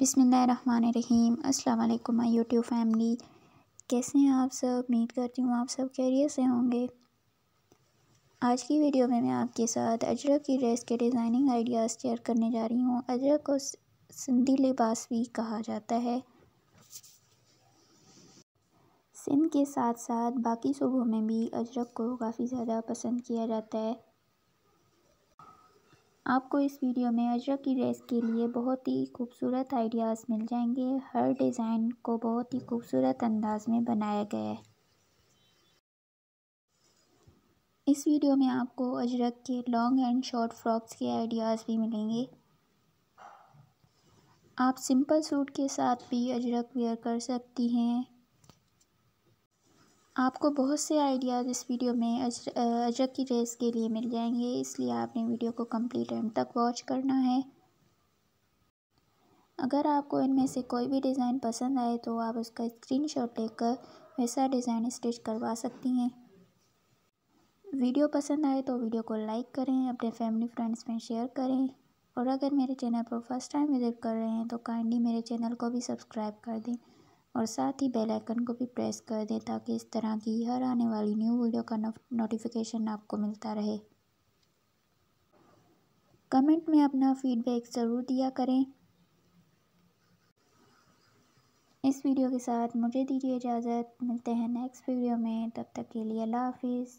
बिसमीम अल्लाम my YouTube family कैसे हैं आप सब उम्मीद करती हूँ आप सब खैरियत से होंगे आज की वीडियो में मैं आपके साथ अजरक की ड्रेस के डिज़ाइनिंग आइडियाज़ शेयर करने जा रही हूँ अजरक को सिंधी लिबास भी कहा जाता है सिंध के साथ साथ बाकी सूबों में भी अजरक को काफ़ी ज़्यादा पसंद किया जाता है आपको इस वीडियो में अजरक की ड्रेस के लिए बहुत ही खूबसूरत आइडियाज़ मिल जाएंगे हर डिज़ाइन को बहुत ही खूबसूरत अंदाज में बनाया गया है इस वीडियो में आपको अजरक के लॉन्ग एंड शॉर्ट फ्रॉक्स के आइडियाज़ भी मिलेंगे आप सिंपल सूट के साथ भी अजरक वेयर कर सकती हैं आपको बहुत से आइडियाज़ इस वीडियो में अजरक की रेस के लिए मिल जाएंगे इसलिए आपने वीडियो को कंप्लीट एंड तक वॉच करना है अगर आपको इनमें से कोई भी डिज़ाइन पसंद आए तो आप उसका स्क्रीनशॉट लेकर वैसा डिज़ाइन स्टिच करवा सकती हैं वीडियो पसंद आए तो वीडियो को लाइक करें अपने फैमिली फ्रेंड्स में शेयर करें और अगर मेरे चैनल पर फर्स्ट टाइम विज़िट कर रहे हैं तो काइंडली मेरे चैनल को भी सब्सक्राइब कर दें और साथ ही बेल आइकन को भी प्रेस कर दें ताकि इस तरह की हर आने वाली न्यू वीडियो का नोटिफिकेशन आपको मिलता रहे कमेंट में अपना फीडबैक ज़रूर दिया करें इस वीडियो के साथ मुझे दीजिए इजाज़त मिलते हैं नेक्स्ट वीडियो में तब तक के लिए अल्लाह हाफिज़